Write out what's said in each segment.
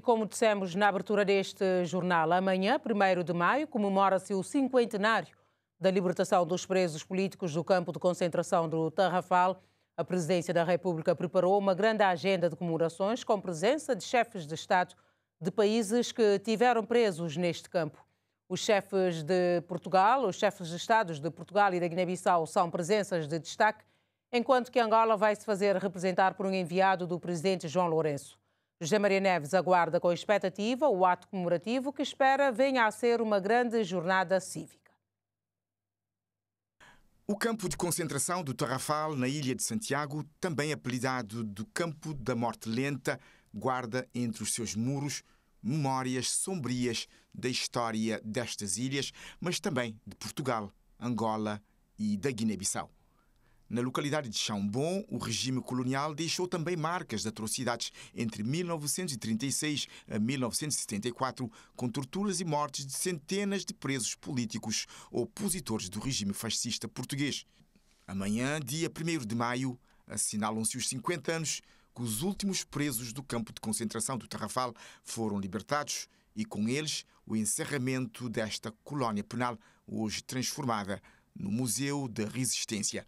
E como dissemos na abertura deste jornal, amanhã, 1 de maio, comemora-se o cinquentenário da libertação dos presos políticos do campo de concentração do Tarrafal. A Presidência da República preparou uma grande agenda de comemorações com presença de chefes de Estado de países que tiveram presos neste campo. Os chefes de Portugal, os chefes de Estados de Portugal e da Guiné-Bissau são presenças de destaque, enquanto que Angola vai se fazer representar por um enviado do presidente João Lourenço. José Maria Neves aguarda com expectativa o ato comemorativo que espera venha a ser uma grande jornada cívica. O campo de concentração do Tarrafal, na Ilha de Santiago, também apelidado do Campo da Morte Lenta, guarda entre os seus muros memórias sombrias da história destas ilhas, mas também de Portugal, Angola e da Guiné-Bissau. Na localidade de Chambon, o regime colonial deixou também marcas de atrocidades entre 1936 a 1974, com torturas e mortes de centenas de presos políticos opositores do regime fascista português. Amanhã, dia 1 de maio, assinalam-se os 50 anos que os últimos presos do campo de concentração do Tarrafal foram libertados e, com eles, o encerramento desta colónia penal, hoje transformada no Museu da Resistência.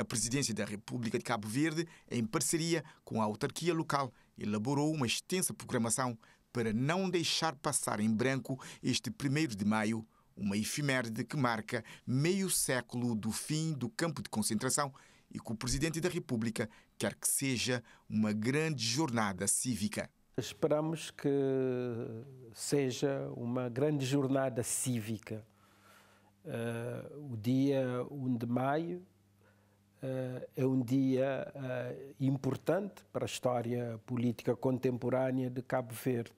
A Presidência da República de Cabo Verde, em parceria com a autarquia local, elaborou uma extensa programação para não deixar passar em branco este 1 de maio, uma efeméride que marca meio século do fim do campo de concentração e que o Presidente da República quer que seja uma grande jornada cívica. Esperamos que seja uma grande jornada cívica. Uh, o dia 1 de maio eh, é um dia eh, importante para a história política contemporânea de Cabo Verde.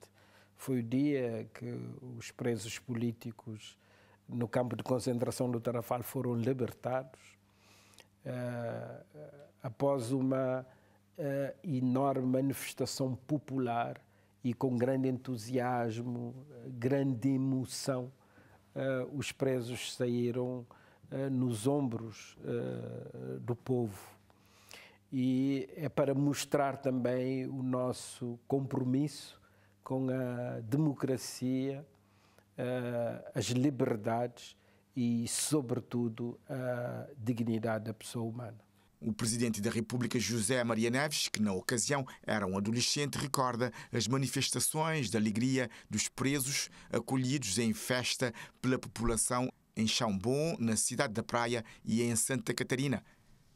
Foi o dia que os presos políticos no campo de concentração do Tarrafal foram libertados. Eh, após uma enorme manifestação popular e com grande entusiasmo, grande emoção, os presos saíram eh, nos ombros eh, do povo. E é para mostrar também o nosso compromisso com a democracia, eh, as liberdades e, sobretudo, a dignidade da pessoa humana. O presidente da República, José Maria Neves, que na ocasião era um adolescente, recorda as manifestações de alegria dos presos acolhidos em festa pela população em Chambon, na cidade da Praia e em Santa Catarina.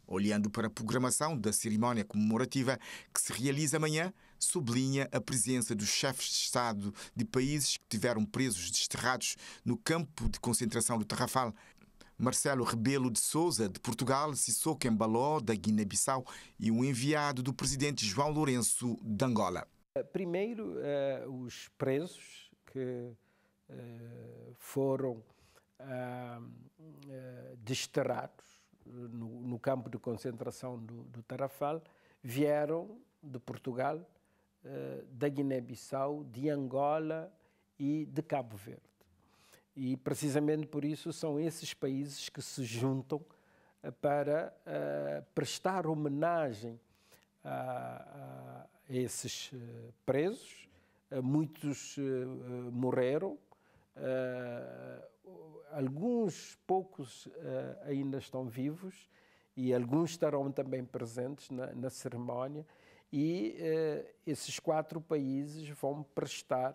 Olhando para a programação da cerimónia comemorativa que se realiza amanhã, sublinha a presença dos chefes de Estado de países que tiveram presos desterrados no campo de concentração do Tarrafal. Marcelo Rebelo de Souza, de Portugal, Sissoko Embaló, da Guiné-Bissau, e o um enviado do presidente João Lourenço, de Angola. Primeiro, eh, os presos que eh, foram eh, desterrados eh, no, no, campo de concentração do, do Tarrafal vieram de Portugal, eh, da Guiné-Bissau, de Angola e de Cabo Verde. E precisamente por isso são esses países que se juntam eh, para prestar homenagem a, a esses presos. Muitos uh, morreram, alguns poucos eh, ainda estão vivos e alguns estarão também presentes na, na cerimónia e eh, esses quatro países vão prestar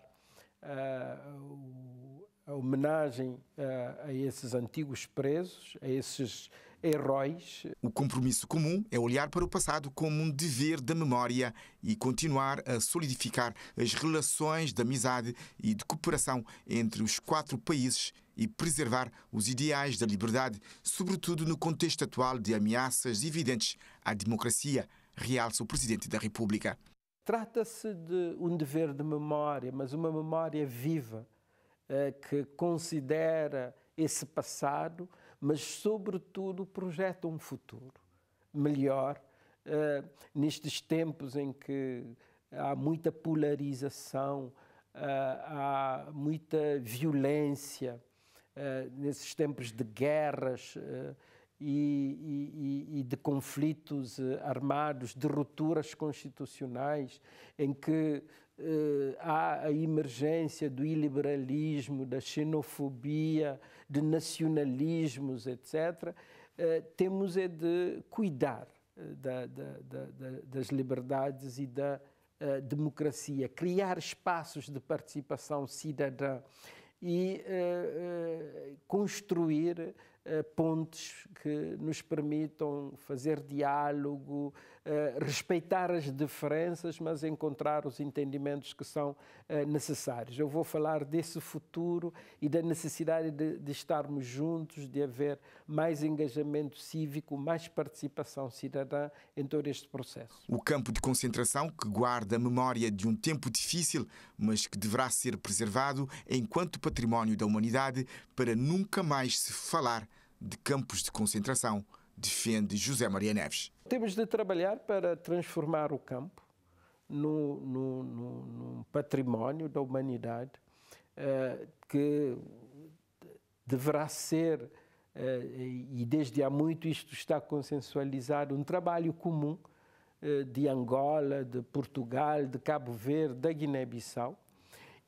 uh, o, a homenagem uh, a esses antigos presos, a esses heróis. O compromisso comum é olhar para o passado como um dever da memória e continuar a solidificar as relações de amizade e de cooperação entre os quatro países e preservar os ideais da liberdade, sobretudo no contexto atual de ameaças evidentes à democracia, realça o Presidente da República. Trata-se de um dever de memória, mas uma memória viva eh, que considera esse passado mas, sobretudo, projeta um futuro melhor uh, nestes tempos em que há muita polarização, uh, há muita violência, uh, nesses tempos de guerras. E, e, e, de conflitos armados, de rupturas constitucionais, em que eh, há a emergência do iliberalismo, da xenofobia, de nacionalismos, etc., eh, temos é de cuidar eh, da, da, da, das liberdades e da democracia, criar espaços de participação cidadã e uh, uh, construir uh, pontes que nos permitam fazer diálogo, eh, respeitar as diferenças, mas encontrar os entendimentos que são eh, necessários. Eu vou falar desse futuro e da necessidade de, de estarmos juntos, de haver mais engajamento cívico, mais participação cidadã em todo este processo. O campo de concentração, que guarda a memória de um tempo difícil, mas que deverá ser preservado enquanto património da humanidade para nunca mais se falar de campos de concentração, defende José Maria Neves. Temos de trabalhar para transformar o campo num, num património da humanidade uh, que deverá ser, uh, e desde há muito isto está consensualizado, um trabalho comum uh, de Angola, de Portugal, de Cabo Verde, da Guiné-Bissau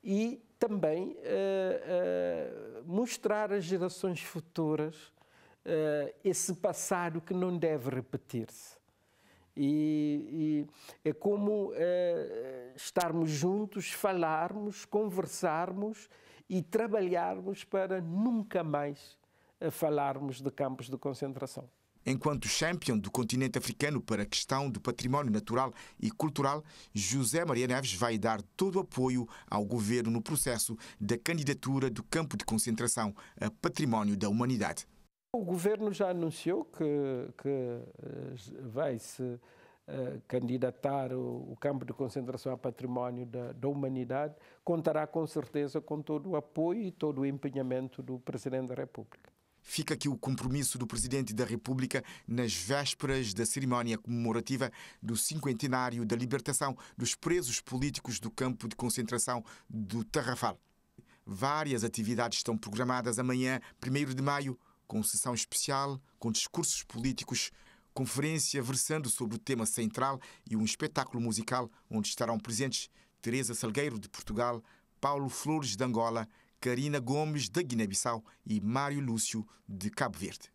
e também mostrar às gerações futuras eh, esse passado que não deve repetir-se. E, e, é como eh, estarmos juntos, falarmos, conversarmos e trabalharmos para nunca mais eh, falarmos de campos de concentração. Enquanto champion do continente africano para a questão do património natural e cultural, José Maria Neves vai dar todo o apoio ao governo no processo da candidatura do campo de concentração a património da humanidade. O governo já anunciou que, que eh, vai se uh, candidatar o, o, campo de concentração a património da, da, humanidade. Contará com certeza com todo o apoio e todo o empenhamento do Presidente da República. Fica aqui o compromisso do Presidente da República nas vésperas da cerimónia comemorativa do cinquentenário da libertação dos presos políticos do campo de concentração do Tarrafal. Várias atividades estão programadas amanhã, 1 de maio com sessão especial, com discursos políticos, conferência versando sobre o tema central e um espetáculo musical onde estarão presentes Teresa Salgueiro, de Portugal, Paulo Flores, de Angola, Karina Gomes, da Guiné-Bissau e Mário Lúcio, de Cabo Verde.